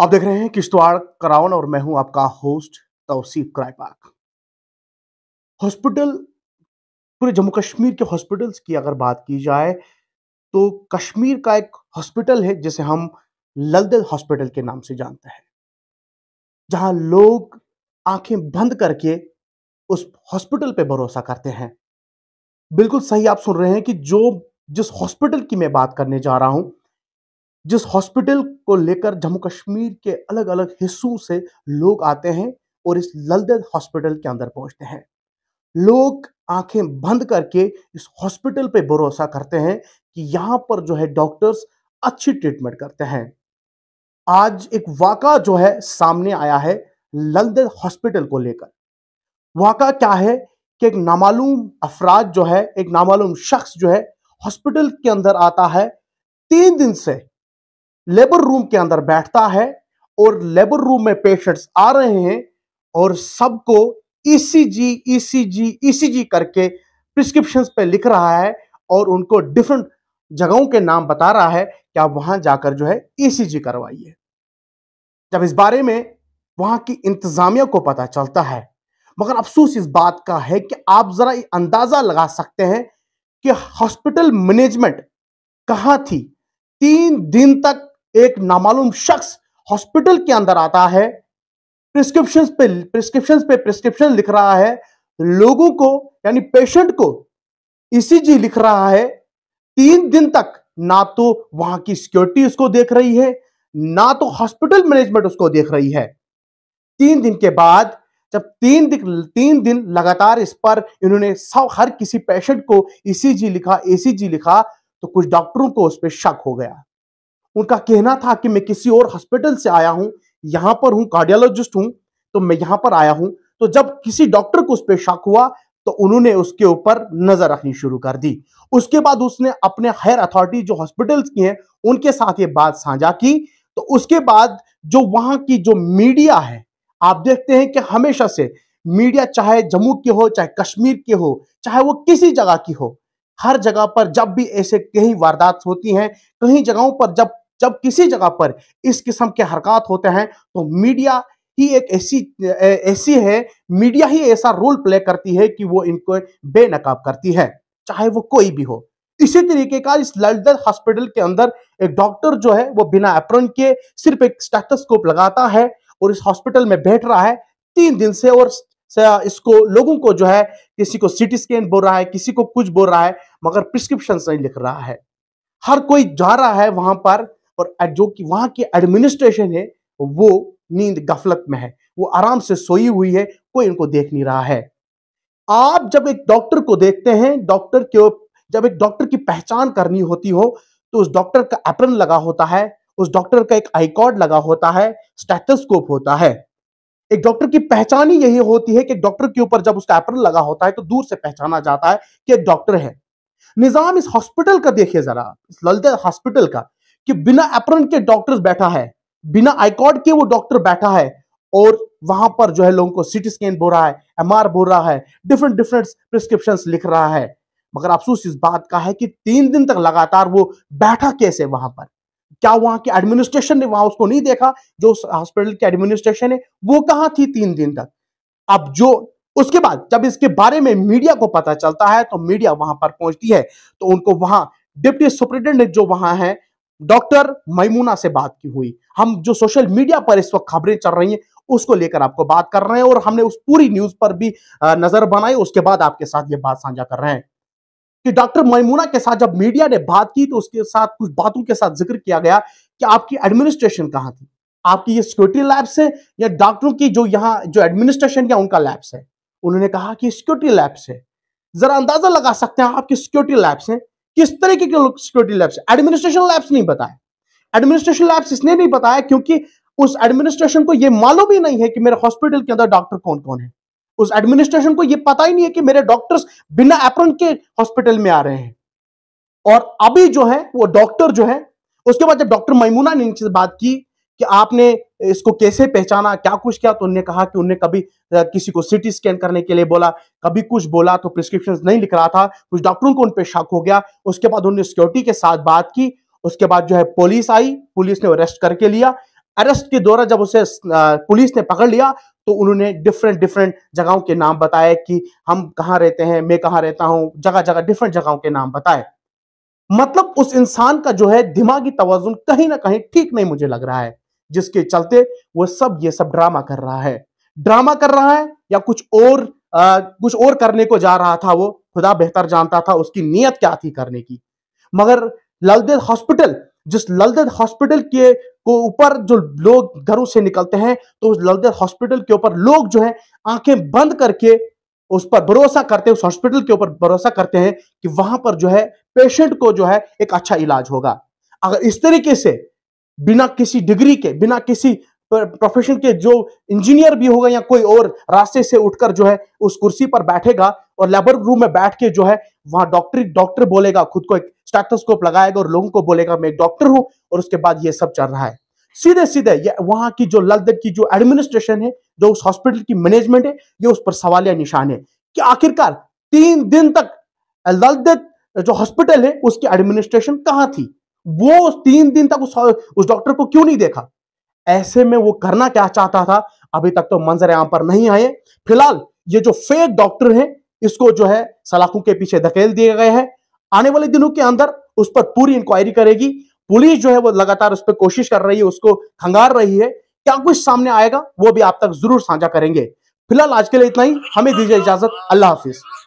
आप देख रहे हैं किश्तवाड़ करावन और मैं हूं आपका होस्ट तौसीफ क्राइपाक हॉस्पिटल पूरे जम्मू कश्मीर के हॉस्पिटल्स की अगर बात की जाए तो कश्मीर का एक हॉस्पिटल है जिसे हम ललदल हॉस्पिटल के नाम से जानते हैं जहां लोग आंखें बंद करके उस हॉस्पिटल पे भरोसा करते हैं बिल्कुल सही आप सुन रहे हैं कि जो जिस हॉस्पिटल की मैं बात करने जा रहा हूं जिस हॉस्पिटल को लेकर जम्मू कश्मीर के अलग अलग हिस्सों से लोग आते हैं और इस ललदत हॉस्पिटल के अंदर पहुंचते हैं लोग आंखें बंद करके इस हॉस्पिटल पे भरोसा करते हैं कि यहां पर जो है डॉक्टर्स अच्छी ट्रीटमेंट करते हैं आज एक वाका जो है सामने आया है ललदत हॉस्पिटल को लेकर वाका क्या है कि एक नामालूम अफराद जो है एक नामालूम शख्स जो है हॉस्पिटल के अंदर आता है तीन दिन से लेबर रूम के अंदर बैठता है और लेबर रूम में पेशेंट्स आ रहे हैं और सबको ईसीजी ईसीजी ईसीजी करके प्रिस्क्रिप्शन पे लिख रहा है और उनको डिफरेंट जगहों के नाम बता रहा है कि आप वहां जाकर जो है ईसीजी e करवाइए जब इस बारे में वहां की इंतजामिया को पता चलता है मगर अफसोस इस बात का है कि आप जरा अंदाजा लगा सकते हैं कि हॉस्पिटल मैनेजमेंट कहाँ थी तीन दिन तक एक नामालूम शख्स हॉस्पिटल के अंदर आता है प्रिस्क्रिप्शन पे प्रिस्क्रिप्शन पे प्रिस्क्रिप्शन लिख रहा है लोगों को यानी पेशेंट को ईसीजी e लिख रहा है तीन दिन तक ना तो वहां की सिक्योरिटी उसको देख रही है ना तो हॉस्पिटल मैनेजमेंट उसको देख रही है तीन दिन के बाद जब तीन दिन तीन दिन लगातार इस पर इन्होंने सब हर किसी पेशेंट को ईसीजी e लिखा एसीजी e लिखा तो कुछ डॉक्टरों को उस पर शक हो गया उनका कहना था कि मैं किसी और हॉस्पिटल से आया हूं यहां पर हूं कार्डियोलॉजिस्ट हूं तो मैं यहां पर आया हूं तो जब किसी डॉक्टर को उस पर शक हुआ तो उन्होंने उसके ऊपर नजर रखनी शुरू कर दी उसके बाद उसने अपने हायर अथॉरिटी जो हॉस्पिटल की हैं उनके साथ ये बात साझा की तो उसके बाद जो वहां की जो मीडिया है आप देखते हैं कि हमेशा से मीडिया चाहे जम्मू के हो चाहे कश्मीर के हो चाहे वो किसी जगह की हो हर जगह पर जब भी ऐसे कहीं वारदात होती हैं कहीं जगहों पर जब जब किसी जगह पर इस किस्म के हरकत होते हैं तो मीडिया ही एक ऐसी ऐसी है मीडिया ही ऐसा रोल प्ले करती है कि वो इनको बेनकाब करती है चाहे वो कोई भी हो इसी तरीके का इस लल्दर हॉस्पिटल के अंदर एक डॉक्टर जो है वो बिना एप्रन के सिर्फ एक स्टेथोस्कोप लगाता है और इस हॉस्पिटल में बैठ रहा है तीन दिन से और इसको लोगों को जो है किसी को सिटी स्कैन बोल रहा है किसी को कुछ बोल रहा है मगर प्रिस्क्रिप्शन नहीं लिख रहा है हर कोई जा रहा है वहां पर और जो कि वहां की एडमिनिस्ट्रेशन है वो नींद गफलत में है वो आराम से सोई हुई है कोई इनको देख नहीं रहा है आप जब एक डॉक्टर को देखते हैं डॉक्टर के जब एक डॉक्टर की पहचान करनी होती हो तो उस डॉक्टर का एप्रन लगा होता है उस डॉक्टर का एक आईकॉर्ड लगा होता है स्टेथोस्कोप होता है एक डॉक्टर की पहचान ही यही होती है कि डॉक्टर के ऊपर जब उसका एप्रन लगा होता है तो दूर से पहचाना जाता है कि एक डॉक्टर है निजाम इस हॉस्पिटल का देखिए जरा इस ललित हॉस्पिटल का कि बिना एप्रन के डॉक्टर बैठा है बिना आईकॉर्ड के वो डॉक्टर बैठा है और वहां पर जो है लोगों को सिटी स्कैन बो रहा है एम आर बो रहा है डिफरेंट डिफरेंट प्रिस्क्रिप्शन लिख रहा है मगर अफसोस इस बात का है कि तीन दिन तक लगातार वो बैठा कैसे वहां पर क्या वहां के एडमिनिस्ट्रेशन ने वहां उसको नहीं देखा जो हॉस्पिटल के एडमिनिस्ट्रेशन है वो कहां थी तीन दिन तक अब जो उसके बाद जब इसके बारे में मीडिया को पता चलता है तो मीडिया वहां पर पहुंचती है तो उनको वहां डिप्टी सुप्रिटेंडेंट जो वहां है डॉक्टर मैमूना से बात की हुई हम जो सोशल मीडिया पर इस वक्त खबरें चल रही हैं उसको लेकर आपको बात कर रहे हैं और हमने उस पूरी न्यूज पर भी नजर बनाई उसके बाद आपके साथ ये बात साझा कर रहे हैं कि डॉक्टर मैमूना के साथ जब मीडिया ने बात की तो उसके साथ कुछ बातों के साथ जिक्र किया गया कि आपकी एडमिनिस्ट्रेशन कहाँ थी आपकी ये सिक्योरिटी लैब्स है या डॉक्टरों की जो यहाँ जो एडमिनिस्ट्रेशन या उनका लैब्स है उन्होंने कहा कि सिक्योरिटी लैब्स है जरा अंदाजा लगा सकते हैं आपकी सिक्योरिटी लैब्स हैं किस तरीके के सिक्योरिटी लैब्स एडमिनिस्ट्रेशन लैब्स नहीं बताए एडमिनिस्ट्रेशन लैब्स इसने नहीं बताया क्योंकि उस एडमिनिस्ट्रेशन को यह मालूम ही नहीं है कि मेरे हॉस्पिटल के अंदर डॉक्टर कौन कौन है उस एडमिनिस्ट्रेशन को यह पता ही नहीं है कि मेरे डॉक्टर्स बिना एप्रन के हॉस्पिटल में आ रहे हैं और अभी जो है वो डॉक्टर जो है उसके बाद जब डॉक्टर मैमूना ने इनसे बात की कि आपने इसको कैसे पहचाना क्या कुछ किया तो उन्होंने कहा कि उन्होंने कभी किसी को सिटी स्कैन करने के लिए बोला कभी कुछ बोला तो प्रिस्क्रिप्शन नहीं लिख रहा था कुछ डॉक्टरों को उन पर शक हो गया उसके बाद उन्होंने सिक्योरिटी के साथ बात की उसके बाद जो है पुलिस आई पुलिस ने अरेस्ट करके लिया अरेस्ट के दौरान जब उसे पुलिस ने पकड़ लिया तो उन्होंने डिफरेंट डिफरेंट जगहों के नाम बताए कि हम कहाँ रहते हैं मैं कहाँ रहता हूँ जगह जगह डिफरेंट जगहों के नाम बताए मतलब उस इंसान का जो है दिमागी तोजुन कहीं ना कहीं ठीक नहीं मुझे लग रहा है जिसके चलते वो सब ये सब ड्रामा कर रहा है ड्रामा कर रहा है या कुछ और आ, कुछ और करने को जा रहा था वो खुदा बेहतर जानता था उसकी नीयत क्या थी करने की मगर ललदेद हॉस्पिटल जिस ललदेद हॉस्पिटल के को ऊपर जो लोग घरों से निकलते हैं तो उस ललदेद हॉस्पिटल के ऊपर लोग जो है आंखें बंद करके उस पर भरोसा करते हैं उस हॉस्पिटल के ऊपर भरोसा करते हैं कि वहां पर जो है पेशेंट को जो है एक अच्छा इलाज होगा अगर इस तरीके से बिना किसी डिग्री के बिना किसी प्रोफेशन के जो इंजीनियर भी होगा या कोई और रास्ते से उठकर जो है उस कुर्सी पर बैठेगा और लेबर रूम में बैठ के जो है वहां डॉक्टर डॉक्टर बोलेगा खुद को एक स्टेटोस्कोप लगाएगा और लोगों को बोलेगा मैं एक डॉक्टर हूं और उसके बाद ये सब चल रहा है सीधे सीधे ये वहां की जो लल की जो एडमिनिस्ट्रेशन है जो उस हॉस्पिटल की मैनेजमेंट है ये उस पर सवाल या निशान है कि आखिरकार तीन दिन तक लद्दाख जो हॉस्पिटल है उसकी एडमिनिस्ट्रेशन कहाँ थी वो तीन दिन तक उस उस डॉक्टर को क्यों नहीं देखा ऐसे में वो करना क्या चाहता था अभी तक तो मंजर यहां पर नहीं आए फिलहाल ये जो फेक डॉक्टर है इसको जो है सलाखों के पीछे धकेल दिए गए हैं आने वाले दिनों के अंदर उस पर पूरी इंक्वायरी करेगी पुलिस जो है वो लगातार उस पर कोशिश कर रही है उसको खंगार रही है क्या कुछ सामने आएगा वो भी आप तक जरूर साझा करेंगे फिलहाल आज के लिए इतना ही हमें दीजिए इजाजत अल्लाह हाफिज